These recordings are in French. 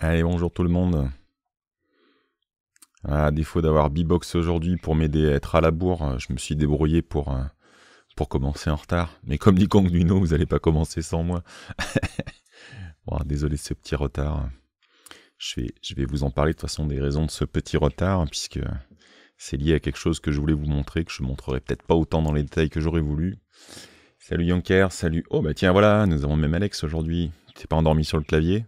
Allez, bonjour tout le monde. À défaut d'avoir B-Box aujourd'hui pour m'aider à être à la bourre, je me suis débrouillé pour, euh, pour commencer en retard. Mais comme dit Kong Duno, vous n'allez pas commencer sans moi. bon, désolé de ce petit retard. Je vais, je vais vous en parler de toute façon des raisons de ce petit retard, puisque c'est lié à quelque chose que je voulais vous montrer, que je montrerai peut-être pas autant dans les détails que j'aurais voulu. Salut Yonker, salut. Oh bah tiens, voilà, nous avons même Alex aujourd'hui. T'es pas endormi sur le clavier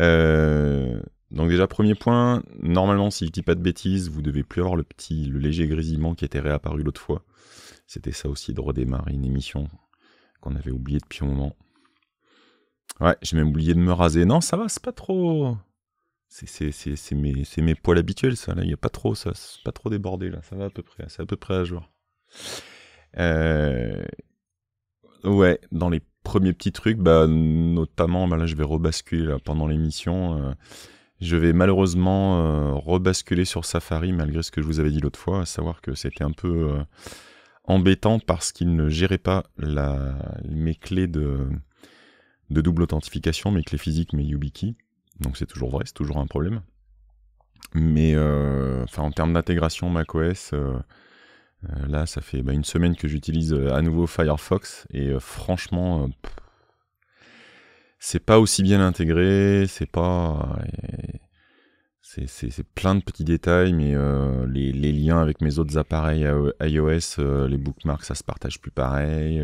euh, donc déjà, premier point, normalement, si je dis pas de bêtises, vous devez plus avoir le petit, le léger grésillement qui était réapparu l'autre fois. C'était ça aussi de redémarrer une émission qu'on avait oublié depuis un moment. Ouais, j'ai même oublié de me raser. Non, ça va, c'est pas trop. C'est mes, mes, poils habituels, ça. Là, il n'y a pas trop, ça. C'est pas trop débordé, là. Ça va à peu près. C'est à peu près à jour. Euh, ouais, dans les premier petit truc, bah, notamment, bah, là je vais rebasculer pendant l'émission. Euh, je vais malheureusement euh, rebasculer sur Safari malgré ce que je vous avais dit l'autre fois, à savoir que c'était un peu euh, embêtant parce qu'il ne gérait pas la, mes clés de, de double authentification, mes clés physiques, mes YubiKey. Donc c'est toujours vrai, c'est toujours un problème. Mais en termes d'intégration macOS, euh, là, ça fait bah, une semaine que j'utilise euh, à nouveau Firefox et euh, franchement, c'est pas aussi bien intégré, c'est pas. c'est plein de petits détails, mais les, liens avec mes autres appareils iOS, les bookmarks, ça se partage plus pareil.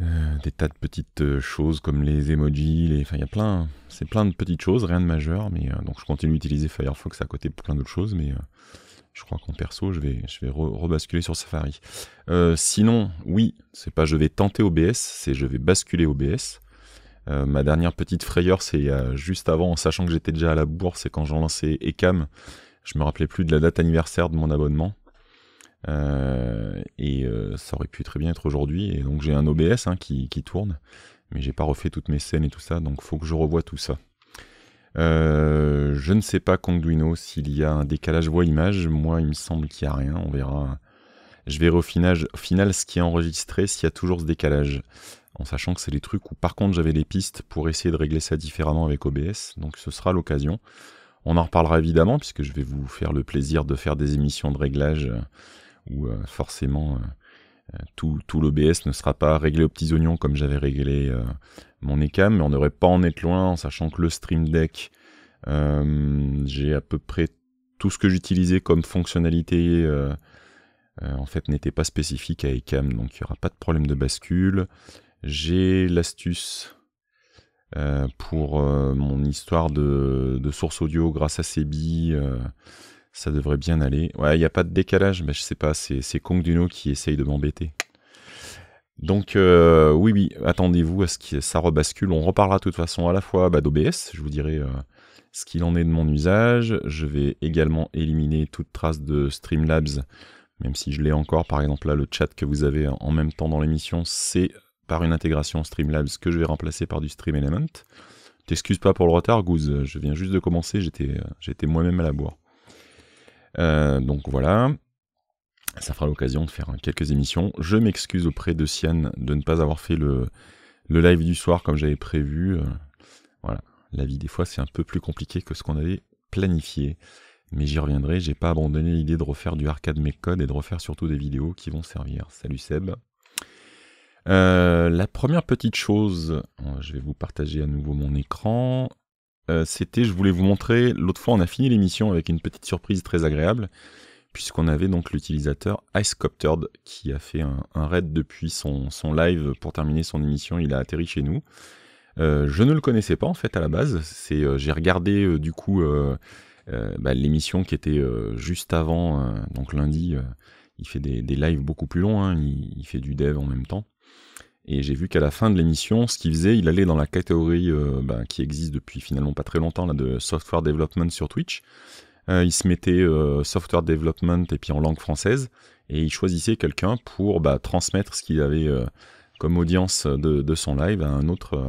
des tas de petites choses comme les emojis, enfin il y a plein, c'est plein de petites choses, rien de majeur, mais donc je continue d'utiliser Firefox à côté pour plein d'autres choses, mais je crois qu'en perso, je vais, je vais rebasculer sur Safari. Euh, sinon, oui, c'est pas je vais tenter OBS, c'est je vais basculer OBS. Euh, ma dernière petite frayeur, c'est juste avant, en sachant que j'étais déjà à la bourse c'est quand j'en lançais Ecam, je me rappelais plus de la date anniversaire de mon abonnement. Euh, et ça aurait pu très bien être aujourd'hui. Et donc j'ai un OBS hein, qui, qui, tourne, mais j'ai pas refait toutes mes scènes et tout ça, donc faut que je revoie tout ça. Euh, je ne sais pas, Conduino, s'il y a un décalage voix-image. Moi, il me semble qu'il n'y a rien. On verra. Je verrai au final, final ce qui est enregistré, s'il y a toujours ce décalage. En sachant que c'est les trucs où, par contre, j'avais les pistes pour essayer de régler ça différemment avec OBS. Donc, ce sera l'occasion. On en reparlera évidemment, puisque je vais vous faire le plaisir de faire des émissions de réglage euh, où, euh, forcément. Euh, tout, l'OBS ne sera pas réglé aux petits oignons comme j'avais réglé euh, mon ECAM, mais on devrait pas en être loin en sachant que le Stream Deck, euh, j'ai à peu près tout ce que j'utilisais comme fonctionnalité en fait n'était pas spécifique à ECAM, donc il n'y aura pas de problème de bascule. J'ai l'astuce pour mon histoire de, de, source audio grâce à Sebi ça devrait bien aller. Ouais, il n'y a pas de décalage, mais je sais pas, c'est Kong Duno qui essaye de m'embêter. Donc euh, oui, oui, attendez-vous à ce que ça rebascule. On reparlera de toute façon à la fois bah, d'OBS, je vous dirai euh, ce qu'il en est de mon usage. Je vais également éliminer toute trace de Streamlabs, même si je l'ai encore. Par exemple, là, le chat que vous avez en même temps dans l'émission, c'est par une intégration Streamlabs que je vais remplacer par du Stream Element. T'excuses pas pour le retard, Goose, je viens juste de commencer, j'étais euh, moi-même à la boire. Euh, donc voilà. Ça fera l'occasion de faire hein, quelques émissions. Je m'excuse auprès de Sian de ne pas avoir fait le, live du soir comme j'avais prévu. Euh, voilà, la vie des fois c'est un peu plus compliqué que ce qu'on avait planifié. Mais j'y reviendrai, j'ai pas abandonné l'idée de refaire du arcade mes codes et de refaire surtout des vidéos qui vont servir. Salut Seb. Euh, la première petite chose, je vais vous partager à nouveau mon écran. Euh, c'était, je voulais vous montrer, l'autre fois on a fini l'émission avec une petite surprise très agréable, puisqu'on avait donc l'utilisateur Icecoptered qui a fait un, raid depuis son, son, live pour terminer son émission, il a atterri chez nous. Euh, je ne le connaissais pas en fait à la base, euh, j'ai regardé du coup bah, l'émission qui était juste avant, donc lundi, il fait des, lives beaucoup plus longs, hein. il, fait du dev en même temps. Et j'ai vu qu'à la fin de l'émission, ce qu'il faisait, il allait dans la catégorie euh, bah, qui existe depuis finalement pas très longtemps, là, de software development sur Twitch. Euh, il se mettait euh, software development et puis en langue française, et il choisissait quelqu'un pour bah, transmettre ce qu'il avait comme audience de, son live à un autre.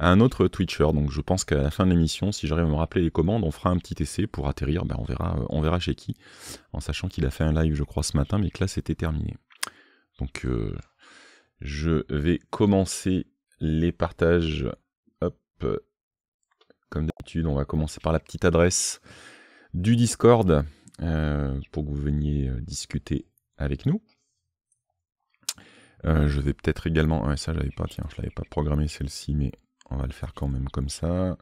à un autre Twitcher, donc je pense qu'à la fin de l'émission, si j'arrive à me rappeler les commandes, on fera un petit essai pour atterrir, bah, on, verra, on verra chez qui, en sachant qu'il a fait un live je crois ce matin, mais que là c'était terminé. Donc je vais commencer les partages. Hop. Comme d'habitude, on va commencer par la petite adresse du Discord euh, pour que vous veniez euh, discuter avec nous. Euh, je vais peut-être également. Ah, ça, j'avais pas. Tiens, je l'avais pas programmé celle-ci, mais on va le faire quand même comme ça.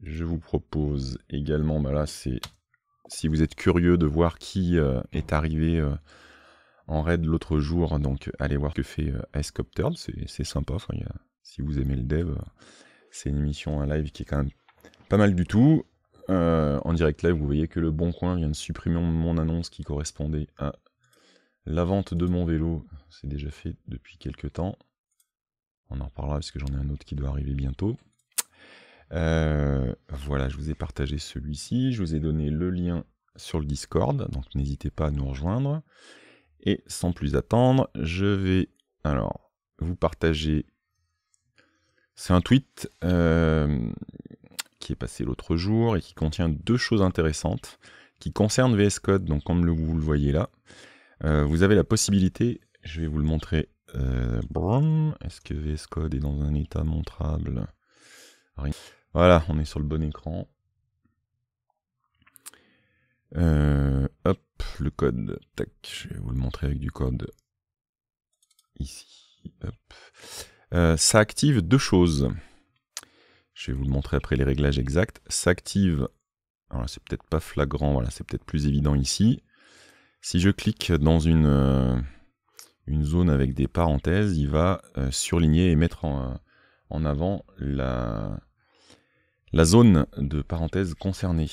Je vous propose également. Bah c'est si vous êtes curieux de voir qui est arrivé en raid l'autre jour, donc allez voir ce que fait euh, copter c'est sympa, si vous aimez le dev, c'est une émission à live qui est quand même pas mal du tout. Euh, en direct live, vous voyez que le Bon Coin vient de supprimer mon annonce qui correspondait à la vente de mon vélo. C'est déjà fait depuis quelques temps. On en reparlera parce que j'en ai un autre qui doit arriver bientôt. Euh, voilà, je vous ai partagé celui-ci. Je vous ai donné le lien sur le Discord, donc n'hésitez pas à nous rejoindre. Et sans plus attendre, je vais alors vous partager. C'est un tweet euh, qui est passé l'autre jour et qui contient deux choses intéressantes qui concernent VS Code. Donc comme vous le voyez là, euh, vous avez la possibilité, je vais vous le montrer. Euh, est-ce que VS Code est dans un état montrable Voilà, on est sur le bon écran. hop, le code, tac, je vais vous le montrer avec du code ici. Euh, ça active deux choses. Je vais vous le montrer après les réglages exacts. Ça active, alors c'est peut-être pas flagrant, voilà, c'est peut-être plus évident ici. Si je clique dans une, euh, une zone avec des parenthèses, il va euh, surligner et mettre en, avant la, la zone de parenthèse concernée.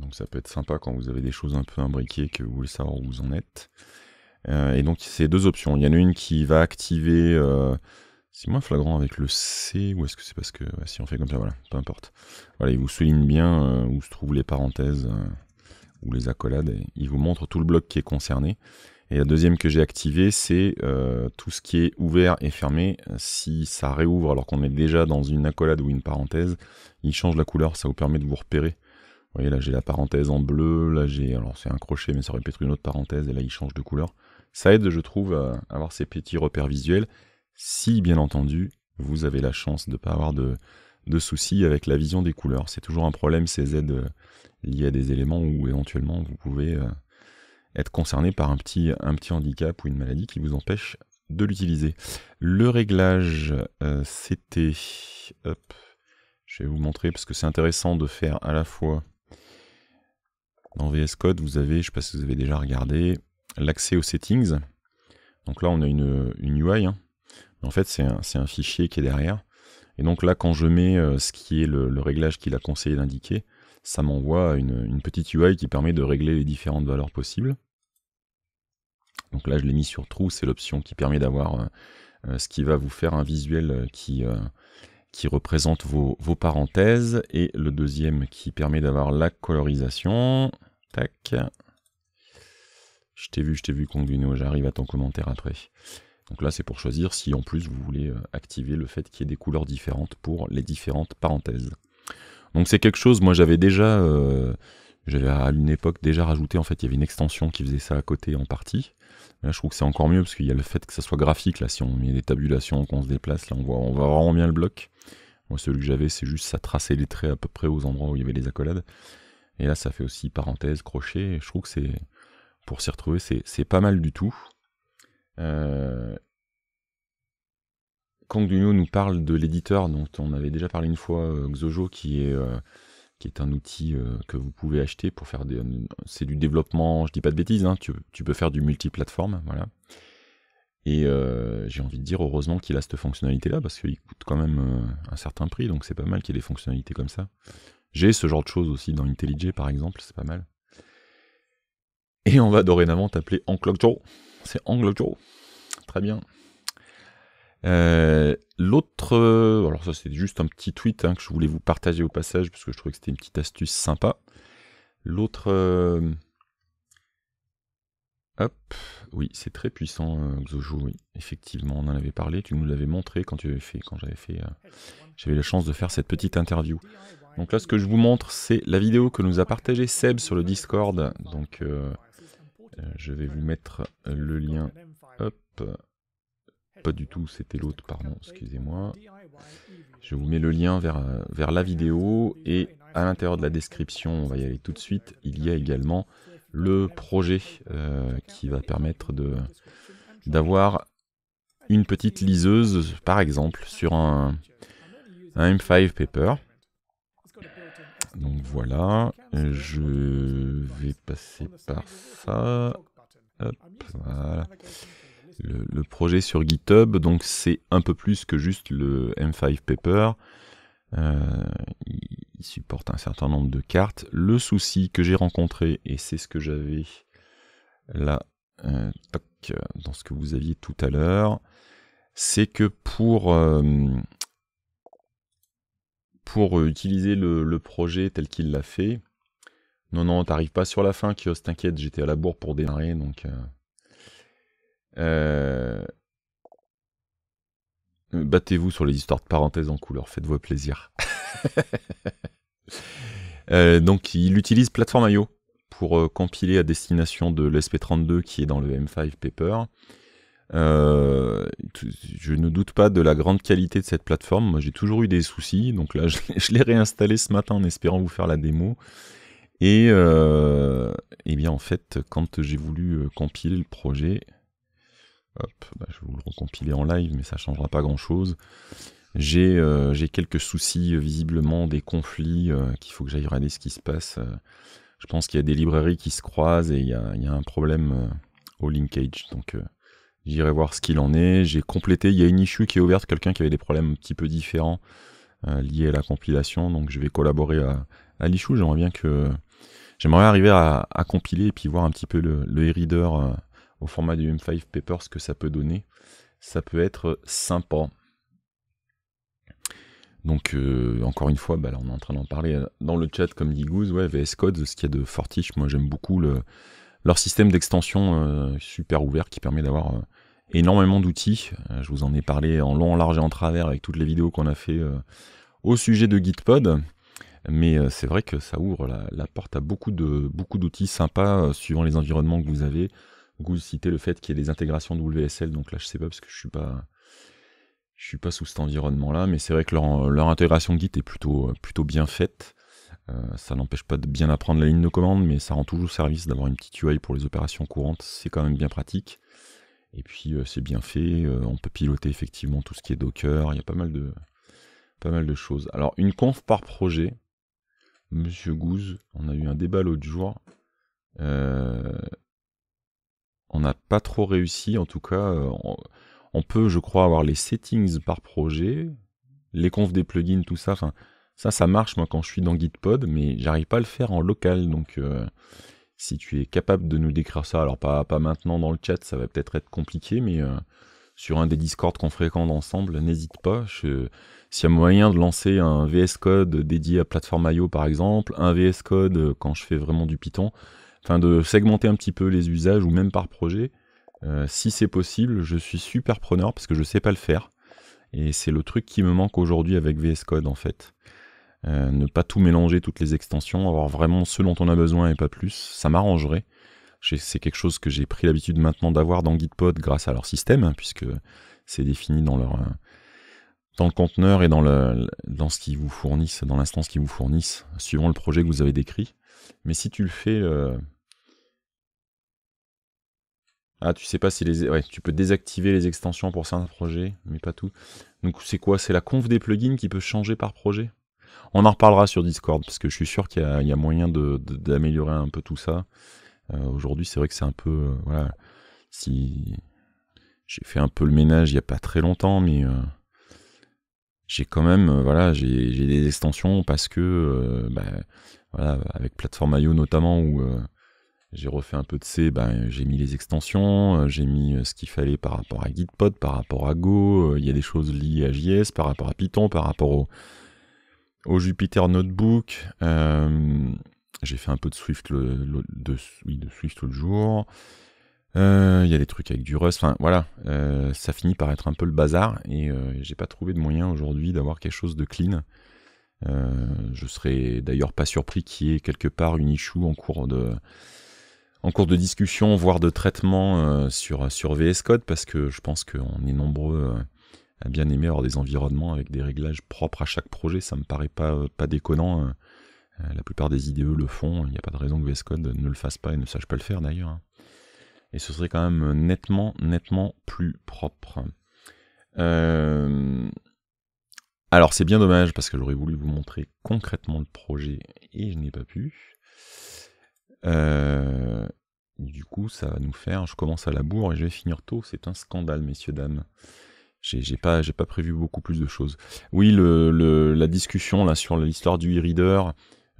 Donc ça peut être sympa quand vous avez des choses un peu imbriquées que vous voulez savoir où vous en êtes. Euh, et donc c'est deux options. Il y en a une qui va activer. Euh, c'est moins flagrant avec le C ou est-ce que c'est parce que bah, si on fait comme ça, voilà, peu importe. Voilà, il vous souligne bien euh, où se trouvent les parenthèses ou les accolades. il vous montre tout le bloc qui est concerné. Et la deuxième que j'ai activée, c'est tout ce qui est ouvert et fermé. Si ça réouvre alors qu'on est déjà dans une accolade ou une parenthèse, il change la couleur. Ça vous permet de vous repérer vous voyez, là, j'ai la parenthèse en bleu. Là, j'ai. Alors, c'est un crochet, mais ça aurait pu être une autre parenthèse. Et là, il change de couleur. Ça aide, je trouve, à avoir ces petits repères visuels. Si, bien entendu, vous avez la chance de ne pas avoir de, soucis avec la vision des couleurs. C'est toujours un problème, ces aides euh, liées à des éléments où éventuellement vous pouvez euh, être concerné par un petit, un petit handicap ou une maladie qui vous empêche de l'utiliser. Le réglage, euh, c'était... Hop, je vais vous montrer parce que c'est intéressant de faire à la fois dans VS Code, vous avez, je ne sais pas si vous avez déjà regardé, l'accès aux settings. Donc là, on a une, UI. Hein. En fait, c'est un, fichier qui est derrière. Et donc là, quand je mets euh, ce qui est le, réglage qu'il a conseillé d'indiquer, ça m'envoie une, petite UI qui permet de régler les différentes valeurs possibles. Donc là, je l'ai mis sur true, c'est l'option qui permet d'avoir euh, euh, ce qui va vous faire un visuel qui, qui représente vos, parenthèses, et le deuxième qui permet d'avoir la colorisation. Tac. Je t'ai vu, je t'ai vu, Conguino, j'arrive à ton commentaire après. Donc là, c'est pour choisir si en plus vous voulez euh, activer le fait qu'il y ait des couleurs différentes pour les différentes parenthèses. Donc c'est quelque chose, moi j'avais déjà... Euh, j'avais à une époque déjà rajouté, en fait, il y avait une extension qui faisait ça à côté en partie. Là, je trouve que c'est encore mieux parce qu'il y a le fait que ça soit graphique. Là, si on met des tabulations, qu'on se déplace, là, on voit, on voit vraiment bien le bloc. Moi, celui que j'avais, c'est juste ça traçait les traits à peu près aux endroits où il y avait les accolades. Et là, ça fait aussi parenthèse, crochet. Je trouve que c'est pour s'y retrouver, c'est pas mal du tout. Euh... Kang nous parle de l'éditeur dont on avait déjà parlé une fois, euh, Xojo, qui est euh, qui est un outil euh, que vous pouvez acheter pour faire des. C'est du développement, je dis pas de bêtises, hein, tu, peux faire du multiplateforme, voilà. Et euh, j'ai envie de dire heureusement qu'il a cette fonctionnalité-là, parce qu'il coûte quand même euh, un certain prix, donc c'est pas mal qu'il y ait des fonctionnalités comme ça. J'ai ce genre de choses aussi dans IntelliJ par exemple, c'est pas mal. Et on va dorénavant t'appeler Joe. C'est Joe. Très bien. Euh, l'autre, euh, alors ça c'est juste un petit tweet hein, que je voulais vous partager au passage parce que je trouvais que c'était une petite astuce sympa. L'autre, euh, hop, oui c'est très puissant Xojou, effectivement on en avait parlé, tu nous l'avais montré quand tu avais fait, quand j'avais fait, j'avais la chance de faire cette petite interview. Donc là ce que je vous montre c'est la vidéo que nous a partagé Seb sur le Discord, donc je vais vous mettre le lien, hop pas du tout, c'était l'autre, pardon, excusez-moi. Je vous mets le lien vers, euh, vers la vidéo et à l'intérieur de la description, on va y aller tout de suite, il y a également le projet euh, qui va permettre d'avoir une petite liseuse, par exemple, sur un, un M5 paper. Donc voilà, je vais passer par ça. voilà le, projet sur GitHub, donc c'est un peu plus que juste le M5 Paper. Euh, il supporte un certain nombre de cartes. Le souci que j'ai rencontré, et c'est ce que j'avais là euh, dans ce que vous aviez tout à l'heure, c'est que pour, euh, pour utiliser le, le projet tel qu'il l'a fait, non, non, t'arrives pas sur la fin, Kios, t'inquiète, j'étais à la bourre pour démarrer, donc... Euh, euh, battez-vous sur les histoires de parenthèses en couleur, faites-vous plaisir. Euh, donc il utilise Platform.io IO pour compiler à destination de l'SP32 qui est dans le M5 Paper. je ne doute pas de la grande qualité de cette plateforme. Moi, j'ai toujours eu des soucis. Donc là, je l'ai réinstallé ce matin en espérant vous faire la démo. Et, et eh bien, en fait, quand j'ai voulu compiler le projet, bah, je vais vous le recompiler en live, mais ça ne changera pas grand-chose. J'ai euh, quelques soucis, euh, visiblement, des conflits, euh, qu'il faut que j'aille regarder ce qui se passe. je pense qu'il y a des librairies qui se croisent et il y a, un problème au linkage. Donc j'irai voir ce qu'il en est. J'ai complété, il y a une issue qui est ouverte, quelqu'un qui avait des problèmes un petit peu différents liés à la compilation. Donc je vais collaborer à, l'issue. J'aimerais bien que... J'aimerais arriver à, compiler et puis voir un petit peu le, le reader au format du M5 Paper, ce que ça peut donner. Ça peut être sympa. Donc euh, encore une fois, bah on est en train d'en parler euh, dans le chat comme dit Goose, ouais, VS Code, ce qu'il y a de Fortiche, moi j'aime beaucoup le, leur système d'extension euh, super ouvert qui permet d'avoir énormément d'outils. je vous en ai parlé en long, en large et en travers avec toutes les vidéos qu'on a fait au sujet de Gitpod. Mais c'est vrai que ça ouvre la, la, porte à beaucoup de beaucoup d'outils sympas suivant les environnements que vous avez. Goose citait le fait qu'il y ait des intégrations WSL, donc là je sais pas parce que je suis pas, je suis pas sous cet environnement-là, mais c'est vrai que leur, intégration Git est plutôt, plutôt bien faite. Euh, ça n'empêche pas de bien apprendre la ligne de commande, mais ça rend toujours service d'avoir une petite UI pour les opérations courantes, c'est quand même bien pratique. Et puis euh, c'est bien fait, euh, on peut piloter effectivement tout ce qui est Docker, il y a pas mal de, pas mal de choses. Alors une conf par projet, Monsieur Gouze, on a eu un débat l'autre jour. On n'a pas trop réussi, en tout cas. Euh, on, peut, je crois, avoir les settings par projet, les confs des plugins, tout ça. ça, ça marche, moi, quand je suis dans Gitpod, mais j'arrive pas à le faire en local. Donc, euh, si tu es capable de nous décrire ça, alors pas, pas maintenant dans le chat, ça va peut-être être compliqué, mais euh, sur un des Discord qu'on fréquente ensemble, n'hésite pas. S'il y a moyen de lancer un VS Code dédié à IO par exemple, un VS Code quand je fais vraiment du Python, enfin de segmenter un petit peu les usages ou même par projet. Euh, si c'est possible, je suis super preneur parce que je ne sais pas le faire. Et c'est le truc qui me manque aujourd'hui avec VS Code en fait. Euh, ne pas tout mélanger, toutes les extensions, avoir vraiment ce dont on a besoin et pas plus, ça m'arrangerait. C'est quelque chose que j'ai pris l'habitude maintenant d'avoir dans Gitpod grâce à leur système, hein, puisque c'est défini dans leur euh, dans le conteneur et dans, le, dans ce qu'ils vous fournissent, dans l'instance qu'ils vous fournissent, suivant le projet que vous avez décrit. Mais si tu le fais ah, tu sais pas si les... Ouais, tu peux désactiver les extensions pour certains projets, mais pas tout. Donc c'est quoi C'est la conf des plugins qui peut changer par projet On en reparlera sur Discord, parce que je suis sûr qu'il y, a moyen d'améliorer un peu tout ça. Euh, aujourd'hui, c'est vrai que c'est un peu... Euh, voilà, si... J'ai fait un peu le ménage il n'y a pas très longtemps, mais... Euh, j'ai quand même, voilà, j'ai des extensions parce que, bah, voilà, avec plateforme IO notamment, où j'ai refait un peu de C, ben, j'ai mis les extensions, euh, j'ai mis euh, ce qu'il fallait par rapport à Gitpod, par rapport à Go, euh, il y a des choses liées à JS, par rapport à Python, par rapport au, au Jupyter Notebook. j'ai fait un peu de Swift le, le jour. Il y a des trucs avec du Rust, enfin voilà, ça finit par être un peu le bazar et j'ai pas trouvé de moyen aujourd'hui d'avoir quelque chose de clean. je serais d'ailleurs pas surpris qu'il y ait quelque part une issue en cours de, en cours de discussion, voire de traitement euh, sur, VS Code, parce que je pense qu'on est nombreux euh, à bien aimer avoir des environnements avec des réglages propres à chaque projet. Ça me paraît pas, euh, pas déconnant. Hein. La plupart des IDE le font, il n'y a pas de raison que VS Code ne le fasse pas et ne sache pas le faire d'ailleurs. Hein. Et ce serait quand même nettement, nettement plus propre. Alors c'est bien dommage parce que j'aurais voulu vous montrer concrètement le projet et je n'ai pas pu. Euh, du coup, ça va nous faire. Je commence à la bourre et je vais finir tôt. C'est un scandale, messieurs, dames. J'ai pas, pas prévu beaucoup plus de choses. Oui, le, la discussion là sur l'histoire du e-reader.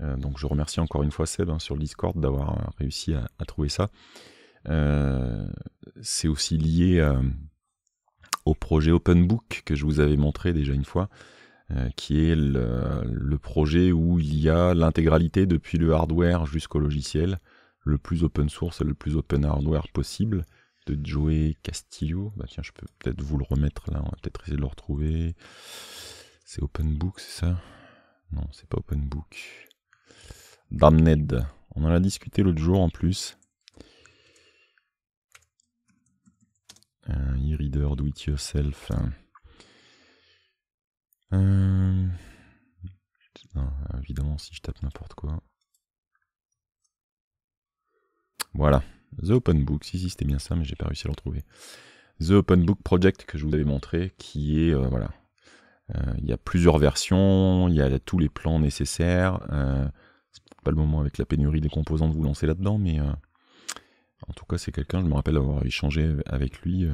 Euh, donc, je remercie encore une fois Seb hein, sur le Discord d'avoir réussi à, trouver ça. Euh, c'est aussi lié au projet Open Book que je vous avais montré déjà une fois. Euh, qui est le, projet où il y a l'intégralité depuis le hardware jusqu'au logiciel, le plus open source et le plus open hardware possible, de Joey Castillo. Bah, tiens, je peux peut-être vous le remettre là, on va peut-être essayer de le retrouver. C'est Open Book, c'est ça Non, c'est pas Open Book. Damned. On en a discuté l'autre jour en plus. Un e-reader do it yourself. Hein. Euh, évidemment, si je tape n'importe quoi. Voilà. The Open Book. Si, si, c'était bien ça, mais j'ai pas réussi à le retrouver. The Open Book Project que je vous avais montré, qui est. Euh, voilà. Euh, il y a plusieurs versions, il y a tous les plans nécessaires. c'est pas le moment avec la pénurie des composants de vous lancer là-dedans, mais en tout cas, c'est quelqu'un, je me rappelle avoir échangé avec lui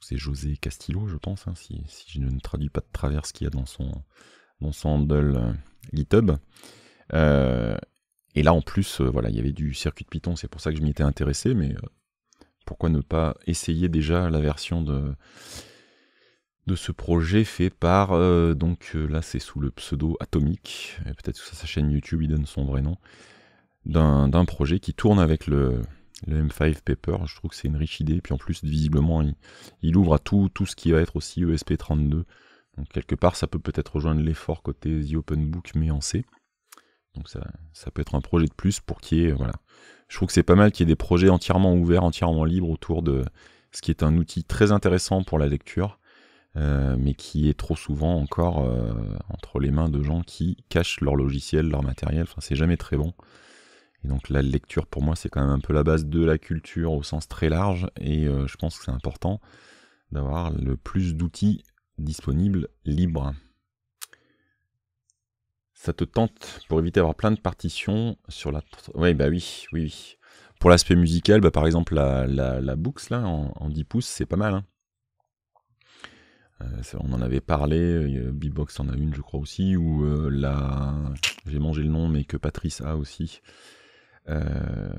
c'est José Castillo, je pense, hein, si, je ne traduis pas de travers ce qu'il y a dans son, dans handle euh, GitHub. Euh, et là, en plus, euh, voilà, il y avait du circuit de Python, c'est pour ça que je m'y étais intéressé, mais pourquoi ne pas essayer déjà la version de, de ce projet fait par donc là c'est sous le pseudo Atomique, peut-être que sa chaîne YouTube il donne son vrai nom, d'un projet qui tourne avec le, le M5 Paper, je trouve que c'est une riche idée. Puis en plus, visiblement, il, ouvre à tout, tout ce qui va être aussi ESP32. Donc quelque part, ça peut peut-être rejoindre l'effort côté The Open Book, mais en C. Donc ça, ça peut être un projet de plus pour qu'il y ait... Voilà. Je trouve que c'est pas mal qu'il y ait des projets entièrement ouverts, entièrement libres autour de ce qui est un outil très intéressant pour la lecture, euh, mais qui est trop souvent encore euh, entre les mains de gens qui cachent leur logiciel, leur matériel. Enfin, c'est jamais très bon. Et donc la lecture pour moi c'est quand même un peu la base de la culture au sens très large et euh, je pense que c'est important d'avoir le plus d'outils disponibles libres. Ça te tente pour éviter d'avoir plein de partitions sur la... Oui bah oui, oui, oui. Pour l'aspect musical, bah, par exemple la, la, la Books là, en, 10 pouces c'est pas mal. Hein. Euh, on en avait parlé, b euh, Beatbox en a une je crois aussi, ou la... J'ai mangé le nom mais que Patrice a aussi. Euh,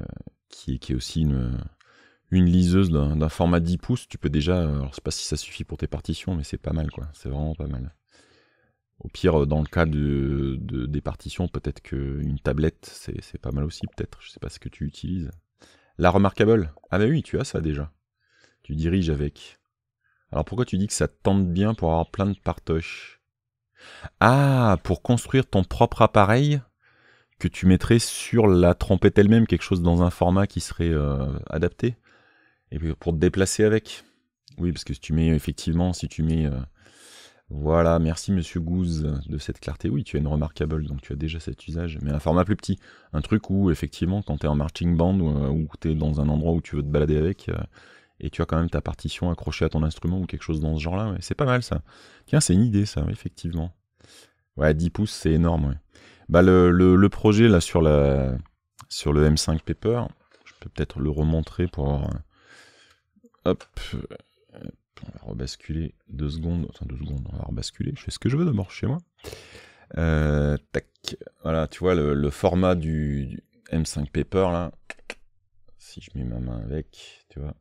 qui, est aussi une, liseuse d'un format 10 pouces. Tu peux déjà, alors je sais pas si ça suffit pour tes partitions, mais c'est pas mal, quoi. C'est vraiment pas mal. Au pire, dans le cas de, de des partitions, peut-être qu'une tablette, c'est pas mal aussi, peut-être. Je ne sais pas ce que tu utilises. La Remarkable. Ah bah oui, tu as ça déjà. Tu diriges avec. Alors pourquoi tu dis que ça tente bien pour avoir plein de partoches Ah, pour construire ton propre appareil que tu mettrais sur la trompette elle-même, quelque chose dans un format qui serait euh, adapté, et puis pour te déplacer avec. Oui, parce que si tu mets effectivement, si tu mets. Euh, voilà, merci Monsieur Gouze de cette clarté. Oui, tu as une remarquable, donc tu as déjà cet usage, mais un format plus petit. Un truc où, effectivement, quand tu es en marching band euh, ou, tu es dans un endroit où tu veux te balader avec, et tu as quand même ta partition accrochée à ton instrument ou quelque chose dans ce genre-là, c'est pas mal ça. Tiens, c'est une idée ça, effectivement. Ouais, 10 pouces, c'est énorme, ouais. Bah, le, projet là sur, la, sur le M5 Paper, je peux peut-être le remontrer pour Hop, euh, on va rebasculer deux secondes. Enfin, deux secondes, on va rebasculer. Je fais ce que je veux d'abord chez moi. Euh, tac. Voilà, tu vois le, format du, M5 Paper là. Si je mets ma main avec, tu vois.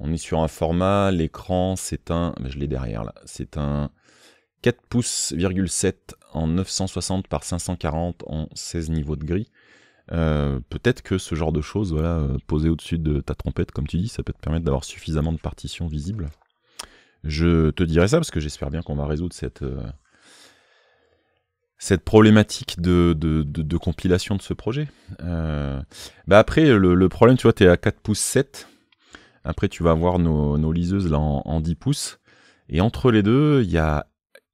On est sur un format, l'écran c'est un, ben, je l'ai derrière là, c'est un 4 pouces,7 en 960 par 540 en 16 niveaux de gris. Euh, peut-être que ce genre de choses, voilà, euh, posées au-dessus de ta trompette, comme tu dis, ça peut te permettre d'avoir suffisamment de partitions visibles. Je te dirai ça parce que j'espère bien qu'on va résoudre cette, euh, cette problématique de, compilation de ce projet. Bah après, le, problème, tu vois, tu es à 4 pouces 7. Après, tu vas avoir nos, nos liseuses là en, en, 10 pouces. Et entre les deux, il y a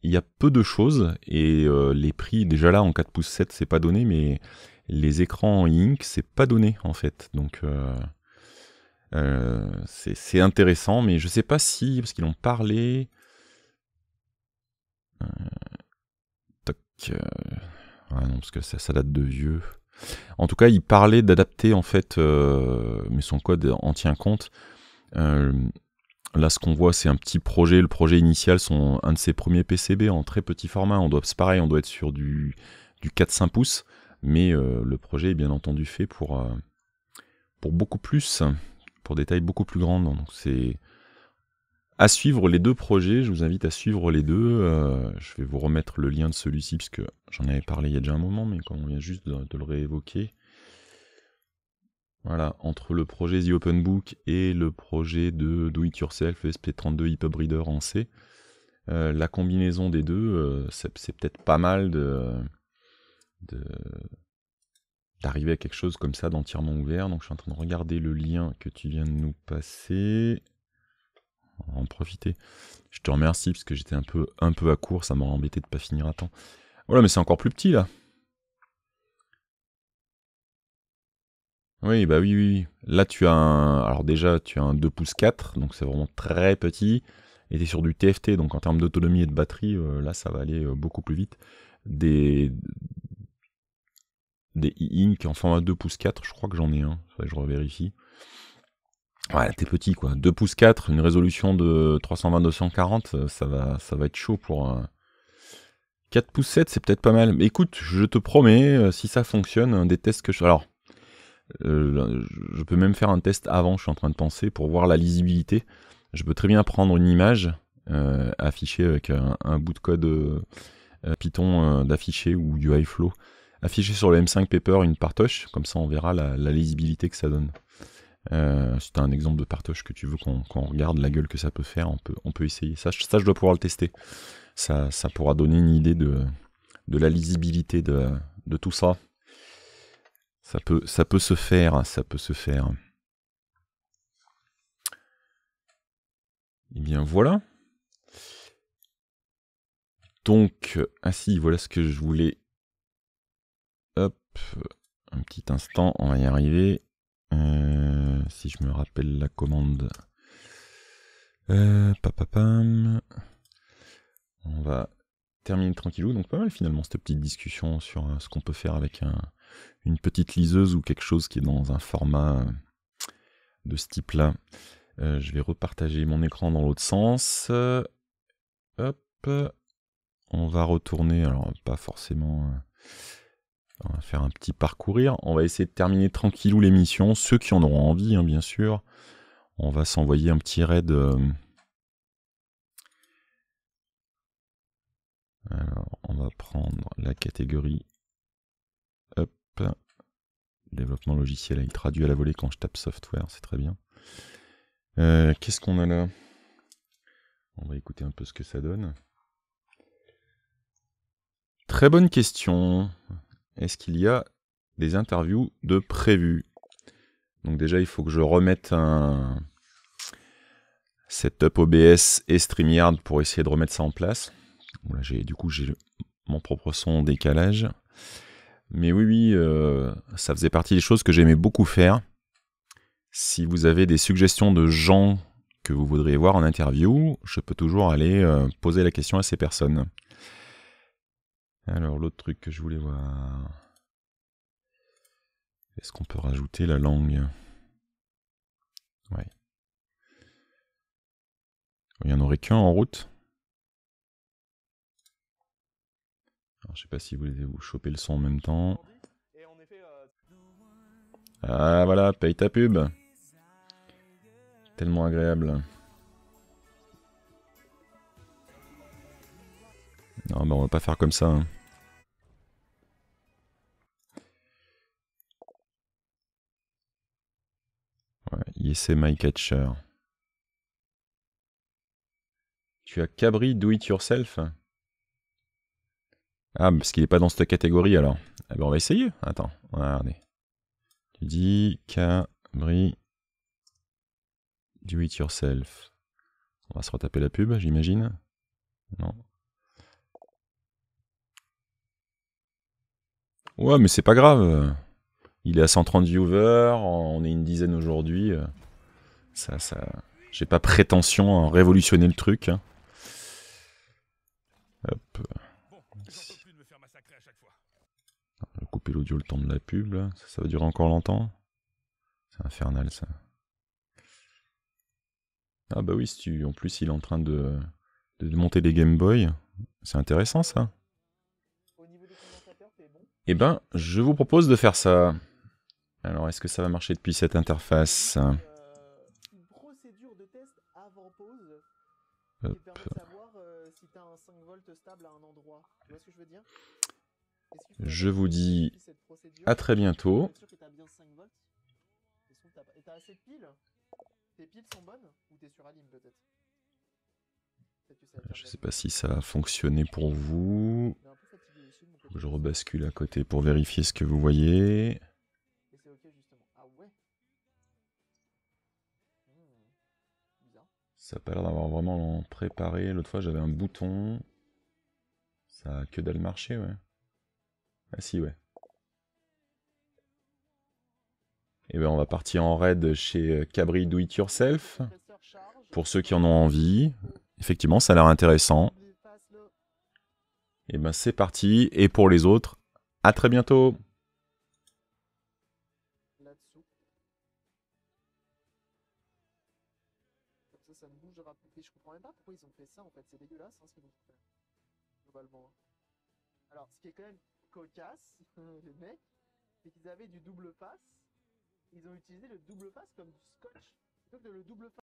il y a peu de choses et euh, les prix déjà là en 4 pouces 7 c'est pas donné mais les écrans Ink c'est pas donné en fait donc euh, euh, c'est intéressant mais je sais pas si parce qu'ils ont parlé toc, ah non parce que ça, ça, date de vieux en tout cas il parlait d'adapter en fait mais son code en tient compte Là, ce qu'on voit, c'est un petit projet. Le projet initial, sont un de ses premiers PCB en très petit format. On doit, c'est pareil, on doit être sur du, du 4-5 pouces. Mais euh, le projet est bien entendu fait euh, pour, beaucoup plus, pour des tailles beaucoup plus grandes. Donc, c'est à suivre les deux projets. Je vous invite à suivre les deux. Euh, je vais vous remettre le lien de celui-ci, puisque j'en avais parlé il y a déjà un moment, mais comme on vient juste de le réévoquer. Voilà, entre le projet The Open Book et le projet de Do It Yourself SP32 Hip Reader en C, euh, la combinaison des deux, euh, c'est peut-être pas mal de d'arriver à quelque chose comme ça d'entièrement ouvert. Donc je suis en train de regarder le lien que tu viens de nous passer. On va en profiter. Je te remercie parce que j'étais un peu, un peu à court, ça m'aurait embêté de ne pas finir à temps. Voilà, mais c'est encore plus petit là. Oui, bah oui, oui. Là, tu as un. Alors, déjà, tu as un 2 pouces 4, donc c'est vraiment très petit. Et tu es sur du TFT, donc en termes d'autonomie et de batterie, euh, là, ça va aller euh, beaucoup plus vite. Des. Des e-ink en format 2 pouces 4, je crois que j'en ai un. que je revérifie. Ouais, t'es petit, quoi. 2 pouces 4, une résolution de 320-240, euh, ça va, ça va être chaud pour. 4 pouces 7, c'est peut-être pas mal. Mais écoute, je te promets, si ça fonctionne, des tests que je. Alors euh, je peux même faire un test avant, je suis en train de penser, pour voir la lisibilité. Je peux très bien prendre une image euh, affichée avec un, bout de code euh, Python d'affiché ou UI Flow, afficher sur le M5 Paper une partoche, comme ça on verra la, lisibilité que ça donne. si tu un exemple de partoche que tu veux qu'on regarde, la gueule que ça peut faire, on peut, essayer. Ça, ça, je dois pouvoir le tester. Ça, pourra donner une idée de, de la lisibilité de tout ça. Ça peut, ça peut se faire, ça peut se faire. Eh bien voilà. Donc, ah si, voilà ce que je voulais. Hop, un petit instant, on va y arriver. Euh, si je me rappelle la commande. Euh, papapam. On va terminé tranquillou, donc pas mal finalement cette petite discussion sur euh, ce qu'on peut faire avec une petite liseuse ou quelque chose qui est dans un format euh, de ce type-là. Euh, je vais repartager mon écran dans l'autre sens. hop, on va retourner, alors pas forcément... On va faire un petit parcourir. On va essayer de terminer tranquillou l'émission. Ceux qui en auront envie, hein, bien sûr. On va s'envoyer un petit raid Alors, on va prendre la catégorie. Développement logiciel. Il traduit à la volée quand je tape software, c'est très bien. Euh, qu'est-ce qu'on a là On va écouter un peu ce que ça donne. Très bonne question. Est-ce qu'il y a des interviews de prévues Donc déjà, il faut que je remette un setup OBS et StreamYard pour essayer de remettre ça en place du coup, j'ai mon propre son décalage. Mais oui, oui, euh, ça faisait partie des choses que j'aimais beaucoup faire. Si vous avez des suggestions de gens que vous voudriez voir en interview, je peux toujours aller euh, poser la question à ces personnes. Alors, l'autre truc que je voulais voir. Est-ce qu'on peut rajouter la langue Ouais. Il n'y en aurait qu'un en route je sais pas si vous voulez vous choper le son en même temps. Ah voilà, paye ta pub. Tellement agréable. Non, mais bah on va pas faire comme ça. Hein. Ouais, yes, my catcher. Tu as cabri do it yourself ah, parce qu'il n'est pas dans cette catégorie alors. Eh ben, on va essayer. Attends, on Tu dis Cabri Do It Yourself. On va se retaper la pub, j'imagine. Non. Ouais, mais c'est pas grave. Il est à 130 viewers, on est une dizaine aujourd'hui. Ça, ça. J'ai pas prétention à révolutionner le truc. Hein. Hop. l'audio le temps de la pub, là. Ça, va durer encore longtemps C'est infernal, ça. Ah bah oui, tu... en plus, il est en train de, de monter des Game Boy. C'est intéressant, ça. Au niveau eh ben, je vous propose de faire ça. Alors, est-ce que ça va marcher depuis cette interface euh, Hop. Je vous dis à très bientôt. Je ne sais pas si ça a fonctionné pour vous. Je rebascule à côté pour vérifier ce que vous voyez. Ah hmm. Ça n'a pas l'air d'avoir vraiment préparé. L'autre fois, j'avais un bouton. Ça a que d'aller marcher, ouais. Ah si, ouais. Et eh ben on va partir en raid chez euh, Cabri Do It Yourself. Pour ceux qui en ont envie. Effectivement, ça a l'air intéressant. Et eh ben c'est parti. Et pour les autres, à très bientôt hein cocasse, les mecs, c'est qu'ils avaient du double face. Ils ont utilisé le double face comme du scotch Donc le double face.